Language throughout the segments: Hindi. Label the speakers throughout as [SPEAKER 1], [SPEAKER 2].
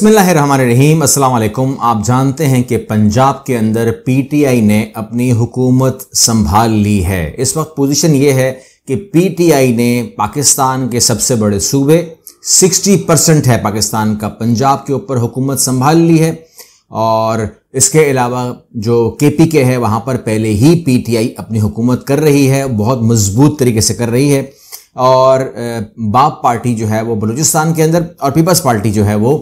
[SPEAKER 1] बसमीम अल्लाम आप जानते हैं कि पंजाब के अंदर पी टी आई ने अपनी हुकूमत संभाल ली है इस वक्त पोजिशन ये है कि पी टी आई ने पाकिस्तान के सबसे बड़े सूबे सिक्सटी परसेंट है पाकिस्तान का पंजाब के ऊपर हुकूमत संभाल ली है और इसके अलावा जो के पी के है वहाँ पर पहले ही पी टी आई अपनी हुकूमत कर रही है बहुत मजबूत तरीके से कर रही है और बाप पार्टी जो है वो बलूचिस्तान के अंदर और पीपल्स पार्टी जो है वो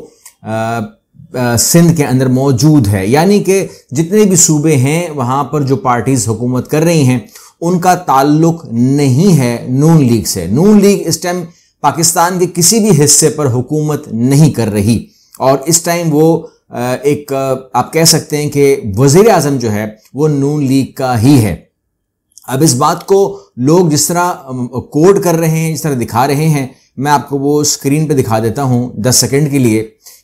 [SPEAKER 1] सिंध के अंदर मौजूद है यानी कि जितने भी सूबे हैं वहाँ पर जो पार्टीज़ हुकूमत कर रही हैं उनका ताल्लुक नहीं है नून लीग से नून लीग इस टाइम पाकिस्तान के किसी भी हिस्से पर हुकूमत नहीं कर रही और इस टाइम वो एक आप कह सकते हैं कि वज़ी अजम जो है वो नून लीग का ही है अब इस बात को लोग जिस तरह कोड कर रहे हैं जिस तरह दिखा रहे हैं मैं आपको वो स्क्रीन पे दिखा देता हूँ दस सेकंड के लिए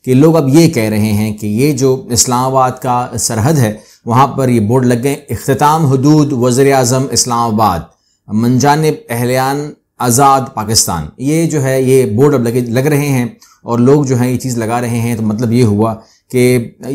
[SPEAKER 1] कि लोग अब ये कह रहे हैं कि ये जो इस्लामाबाद का सरहद है वहाँ पर ये बोर्ड लग गए अख्ताम हदूद वज़र अजम इस्लामाबाद मनजानब अहलियान आज़ाद पाकिस्तान ये जो है ये बोर्ड अब लगे लग रहे हैं और लोग जो हैं ये चीज़ लगा रहे हैं तो मतलब ये हुआ कि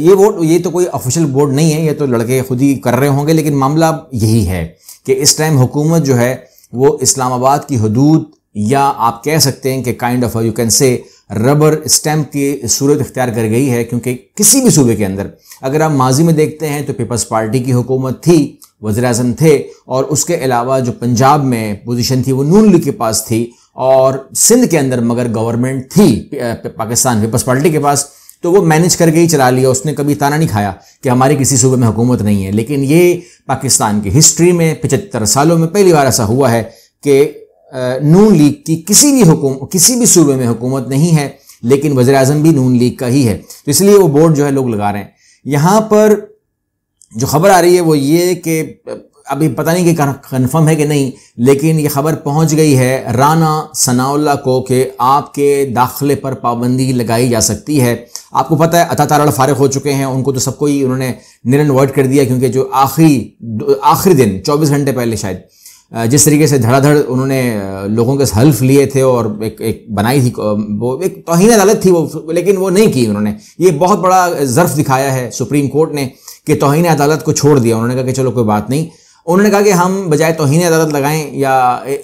[SPEAKER 1] ये बोर्ड ये तो कोई ऑफिशियल बोर्ड नहीं है ये तो लड़के खुद ही कर रहे होंगे लेकिन मामला यही है कि इस टाइम हुकूमत जो है वो इस्लामाबाद की हदूद या आप कह सकते हैं कि kind of you can say rubber stamp की सूरत इख्तियार कर गई है क्योंकि किसी भी सूबे के अंदर अगर आप माजी में देखते हैं तो पीपल्स पार्टी की हुकूमत थी वजर अजम थे और उसके अलावा जो पंजाब में पोजीशन थी वो नून लीग के पास थी और सिंध के अंदर मगर गवर्नमेंट थी पाकिस्तान पीपल्स पार्टी के पास तो वो मैनेज करके ही चला लिया उसने कभी ताना नहीं खाया कि हमारे किसी सूबे में हुकूमत नहीं है लेकिन ये पाकिस्तान की हिस्ट्री में पचहत्तर सालों में पहली बार ऐसा हुआ है कि नून लीग की किसी भी हुकूम किसी भी सूबे में हुकूमत नहीं है लेकिन वज़र अजम भी नून लीग का ही है तो इसलिए वो बोर्ड जो है लोग लगा रहे हैं यहाँ पर जो खबर आ रही है वो ये कि अभी पता नहीं कि कन्फर्म है कि नहीं लेकिन ये खबर पहुंच गई है राना सनाउल्ला को कि आपके दाखिले पर पाबंदी लगाई जा सकती है आपको पता है अता तारड़ फारग हो चुके हैं उनको तो सबको ही उन्होंने निरन वर्ड कर दिया क्योंकि जो आखिरी आखिरी दिन 24 घंटे पहले शायद जिस तरीके से धड़ाधड़ उन्होंने लोगों के हल्फ लिए थे और एक एक बनाई थी वो एक तोहन अदालत थी वो लेकिन वो नहीं की उन्होंने ये बहुत बड़ा ज़र्फ दिखाया है सुप्रीम कोर्ट ने कि तोहन अदालत को छोड़ दिया उन्होंने कहा कि चलो कोई बात नहीं उन्होंने कहा कि हम बजाय तोहन अदालत लगाएं या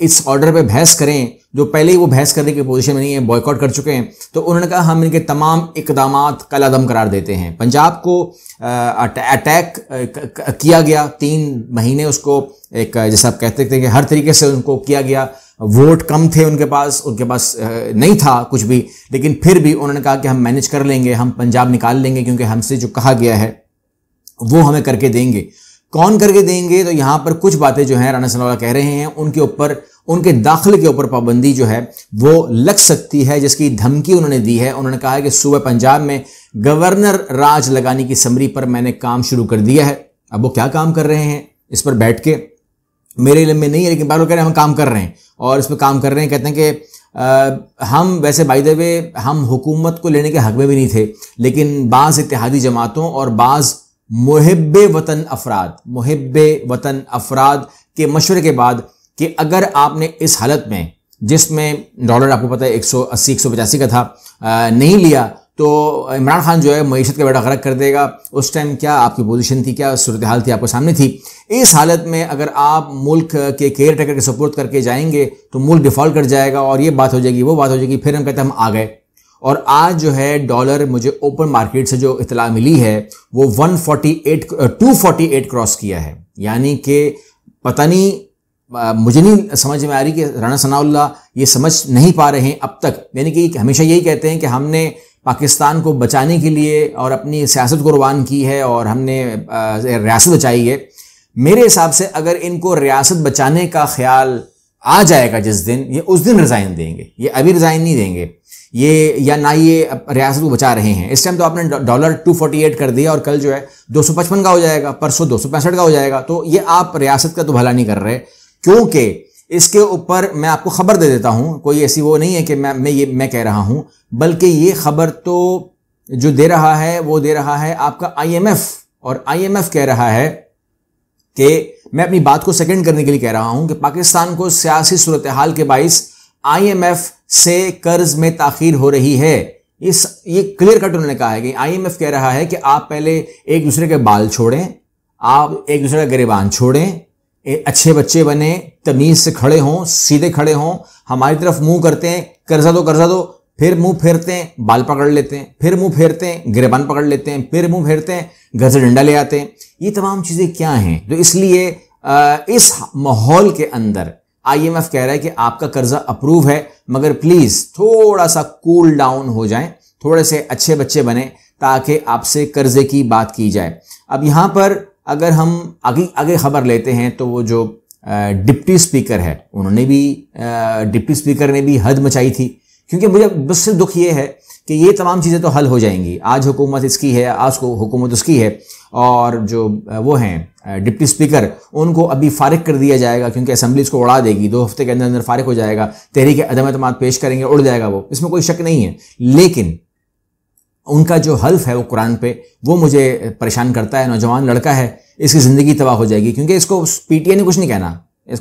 [SPEAKER 1] इस ऑर्डर पर बहस करें जो पहले ही वो बहस करने की पोजीशन में नहीं है बॉयकॉट कर चुके हैं तो उन्होंने कहा हम इनके तमाम इकदाम कलादम करार देते हैं पंजाब को अटैक किया गया तीन महीने उसको एक जैसा आप कहते थे कि हर तरीके से उनको किया गया वोट कम थे उनके पास उनके पास नहीं था कुछ भी लेकिन फिर भी उन्होंने कहा कि हम मैनेज कर लेंगे हम पंजाब निकाल लेंगे क्योंकि हमसे जो कहा गया है वो हमें करके देंगे कौन करके देंगे तो यहाँ पर कुछ बातें जो हैं राणा सनावाला कह रहे हैं उनके ऊपर उनके दाखिले के ऊपर पाबंदी जो है वो लग सकती है जिसकी धमकी उन्होंने दी है उन्होंने कहा है कि सुबह पंजाब में गवर्नर राज लगाने की समरी पर मैंने काम शुरू कर दिया है अब वो क्या काम कर रहे हैं इस पर बैठ के मेरे इलम में नहीं है लेकिन बार कह रहे हैं हम काम कर रहे हैं और इस पर काम कर रहे हैं कहते हैं कि आ, हम वैसे बाई दे हम हुकूमत को लेने के हक में भी नहीं थे लेकिन बाज़ इतिहादी जमातों और बाज़ मुहब वतन अफराद मुहब वतन अफराद के मशवरे के बाद कि अगर आपने इस हालत में जिसमें डॉलर आपको पता है 180 185 का था आ, नहीं लिया तो इमरान खान जो है मीशत का बेटा गर्क कर देगा उस टाइम क्या आपकी पोजीशन थी क्या सूरत हाल थी आपको सामने थी इस हालत में अगर आप मुल्क के केयर टेकर के सपोर्ट करके जाएंगे तो मुल्क डिफॉल्ट कर जाएगा और ये बात हो जाएगी वो बात हो जाएगी फिर हम कहते हैं हम आ गए और आज जो है डॉलर मुझे ओपन मार्केट से जो इतला मिली है वो 148 248 क्रॉस किया है यानी कि पता नहीं मुझे नहीं समझ में आ रही कि राना सनाउल्ला ये समझ नहीं पा रहे हैं अब तक यानी कि हमेशा यही कहते हैं कि हमने पाकिस्तान को बचाने के लिए और अपनी सियासत कुर्बान की है और हमने रियासत बचाई है मेरे हिसाब से अगर इनको रियासत बचाने का ख्याल आ जाएगा जिस दिन ये उस दिन रिज़ाइन देंगे ये अभी रिज़ाइन नहीं देंगे ये या ना ये रियासत को बचा रहे हैं इस टाइम तो आपने डॉलर टू फोर्टी एट कर दिया और कल जो है दो सौ पचपन का हो जाएगा परसों दो सौ पैंसठ का हो जाएगा तो ये आप रियासत का तो भला नहीं कर रहे क्योंकि इसके ऊपर मैं आपको खबर दे देता हूं कोई ऐसी वो नहीं है कि मैं मैं ये मैं कह रहा हूं बल्कि ये खबर तो जो दे रहा है वो दे रहा है आपका आई और आई कह रहा है कि मैं अपनी बात को सेकेंड करने के लिए कह रहा हूं कि पाकिस्तान को सियासी सूरत हाल के बाइस आईएमएफ से कर्ज में ताखीर हो रही है इस ये क्लियर कट उन्होंने कहा है कि आईएमएफ कह रहा है कि आप पहले एक दूसरे के बाल छोड़ें आप एक दूसरे का गरीबान छोड़ें अच्छे बच्चे बने तमीज से खड़े हों सीधे खड़े हों हमारी तरफ मुंह करते हैं कर्जा दो कर्जा दो फिर मुंह फेरते हैं बाल पकड़ लेते हैं फिर मुंह फेरते हैं गिरबान पकड़ लेते हैं फिर मुंह फेरते हैं घर से डंडा ले आते हैं ये तमाम चीज़ें क्या हैं तो इसलिए इस माहौल के अंदर आईएमएफ कह रहा है कि आपका कर्जा अप्रूव है मगर प्लीज थोड़ा सा कूल डाउन हो जाए थोड़े से अच्छे बच्चे बने ताकि आपसे कर्जे की बात की जाए अब यहां पर अगर हम आगे आगे खबर लेते हैं तो वो जो डिप्टी स्पीकर है उन्होंने भी डिप्टी स्पीकर ने भी हद मचाई थी क्योंकि मुझे मुझसे दुख ये है कि ये तमाम चीज़ें तो हल हो जाएंगी आज हुकूमत इसकी है आज को हुकूमत उसकी है और जो वो हैं डिप्टी स्पीकर उनको अभी फारिग कर दिया जाएगा क्योंकि असम्बली इसको उड़ा देगी दो हफ्ते के अंदर अंदर फारिग हो जाएगा तहरीक अदम अतम पेश करेंगे उड़ जाएगा वो इसमें कोई शक नहीं है लेकिन उनका जो हल्फ है वो कुरान पे वो मुझे परेशान करता है नौजवान लड़का है इसकी ज़िंदगी तबाह हो जाएगी क्योंकि इसको पीटीए ने कुछ नहीं कहना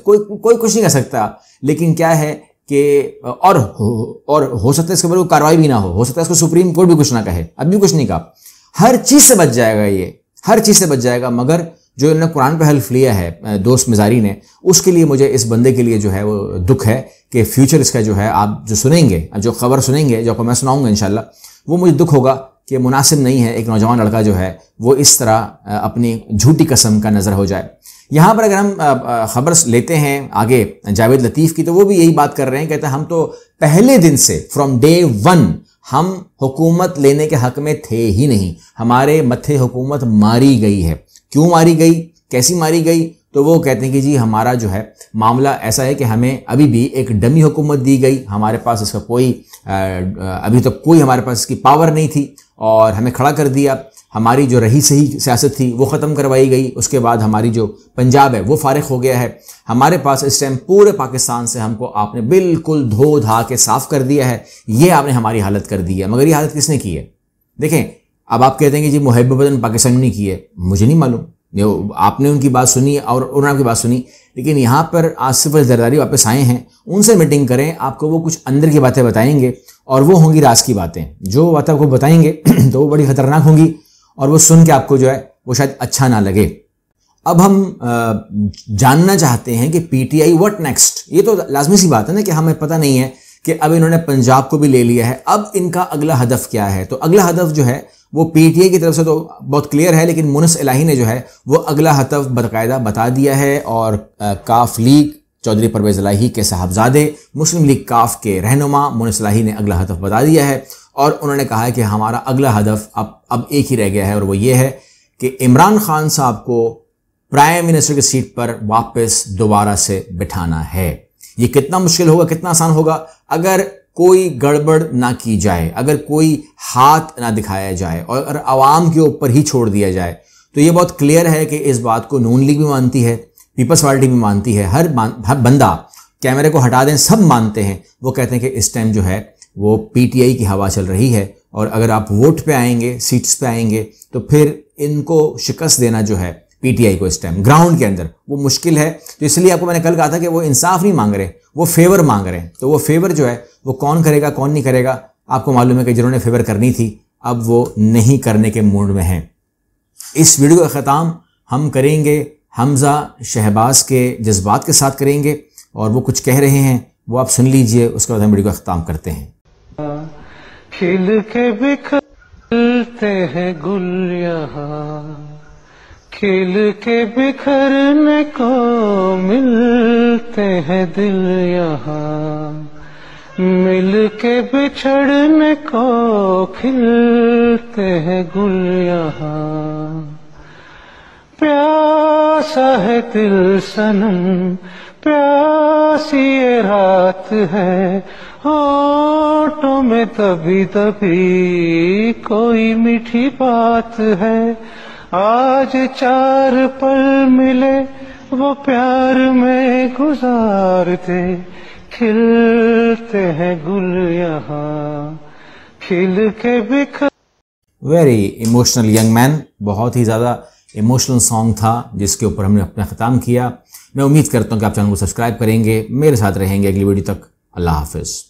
[SPEAKER 1] कोई कोई कुछ नहीं कह सकता लेकिन क्या है कि और हो, और हो सकता है इसके ऊपर कोई कार्रवाई भी ना हो हो सकता है इसको सुप्रीम कोर्ट भी कुछ ना कहे अब भी कुछ नहीं कहा हर चीज से बच जाएगा ये हर चीज से बच जाएगा मगर जो इन्होंने कुरान पर हल्फ लिया है दोस्त मिजारी ने उसके लिए मुझे इस बंदे के लिए जो है वो दुख है कि फ्यूचर इसका जो है आप जो सुनेंगे जो खबर सुनेंगे जो आपको मैं सुनाऊंगा इनशाला वो मुझे दुख होगा कि मुनासिब नहीं है एक नौजवान लड़का जो है वो इस तरह अपनी झूठी कसम का नज़र हो जाए यहाँ पर अगर हम खबर लेते हैं आगे जावेद लतीफ़ की तो वो भी यही बात कर रहे हैं कहते हैं हम तो पहले दिन से फ्रॉम डे वन हम हुकूमत लेने के हक में थे ही नहीं हमारे मथे हुकूमत मारी गई है क्यों मारी गई कैसी मारी गई तो वो कहते हैं कि जी हमारा जो है मामला ऐसा है कि हमें अभी भी एक डमी हुकूमत दी गई हमारे पास इसका कोई अभी तक तो कोई हमारे पास इसकी पावर नहीं थी और हमें खड़ा कर दिया हमारी जो रही सही सियासत थी वो ख़त्म करवाई गई उसके बाद हमारी जो पंजाब है वो फारग हो गया है हमारे पास इस टाइम पूरे पाकिस्तान से हमको आपने बिल्कुल धो धा के साफ़ कर दिया है ये आपने हमारी हालत कर दी है मगर ये हालत किसने की है देखें अब आप कहते हैं कि जी मुहब बदन पाकिस्तान ने की है मुझे नहीं मालूम आपने उनकी बात सुनी और उन्होंने आपकी बात सुनी लेकिन यहाँ पर आसिफ जरदारी वापस आए हैं उनसे मीटिंग करें आपको वो कुछ अंदर की बातें बताएंगे और वो होंगी रास की बातें जो बात आपको बताएंगे तो वो बड़ी खतरनाक होंगी और वो सुन के आपको जो है वो शायद अच्छा ना लगे अब हम जानना चाहते हैं कि पीटीआई व्हाट नेक्स्ट ये तो लाजमी सी बात है ना कि हमें पता नहीं है कि अब इन्होंने पंजाब को भी ले लिया है अब इनका अगला हदफ क्या है तो अगला हदफ जो है वो पीटीए की तरफ से तो बहुत क्लियर है लेकिन मुनस इलाही ने जो है वो अगला हतफ बाकायदा बता दिया है और काफ लीग चौधरी परवेज इलाही के साहबजादे मुस्लिम लीग काफ के रहनुमा मुनस इलाही ने अगला हतफ बता दिया है और उन्होंने कहा है कि हमारा अगला हदफ अब अब एक ही रह गया है और वो ये है कि इमरान खान साहब को प्राइम मिनिस्टर की सीट पर वापस दोबारा से बिठाना है ये कितना मुश्किल होगा कितना आसान होगा अगर कोई गड़बड़ ना की जाए अगर कोई हाथ ना दिखाया जाए और अगर आवाम के ऊपर ही छोड़ दिया जाए तो ये बहुत क्लियर है कि इस बात को नून लीग भी मानती है पीपल्स पार्टी भी मानती है हर मान, हर बंदा कैमरे को हटा दें सब मानते हैं वो कहते हैं कि इस टाइम जो है वो पीटीआई की हवा चल रही है और अगर आप वोट पे आएंगे सीट्स पे आएंगे तो फिर इनको शिकस्त देना जो है पीटीआई को इस टाइम ग्राउंड के अंदर वो मुश्किल है तो इसलिए आपको मैंने कल कहा था कि वो इंसाफ नहीं मांग रहे वो फेवर मांग रहे हैं तो वो फेवर जो है वो कौन करेगा कौन नहीं करेगा आपको मालूम है कि जिन्होंने फेवर करनी थी अब वो नहीं करने के मूड में हैं इस वीडियो का ख़त्म हम करेंगे हमज़ा शहबाज के जज्बात के साथ करेंगे और वो कुछ कह रहे हैं वो आप सुन लीजिए उसके बाद हम वीडियो का ख़त्म करते हैं खिल के बिखरते हैं गुल खिल के बिखरने को मिलते हैं दिल यहाँ मिल के बिछड़ने को खिलते हैं गुल यहाँ प्यासा है दिल सनम प्यासी ये रात है ओटो में तभी तभी कोई मीठी बात है आज चार पल मिले वो प्यार में गुजार थे खिलते हैं गुल यहाँ खिल के बिखर वेरी इमोशनल यंग मैन बहुत ही ज्यादा इमोशनल सॉन्ग था जिसके ऊपर हमने अपना ख़त्म किया मैं उम्मीद करता हूँ कि आप चैनल को सब्सक्राइब करेंगे मेरे साथ रहेंगे अगली वीडियो तक अल्लाह हाफिज़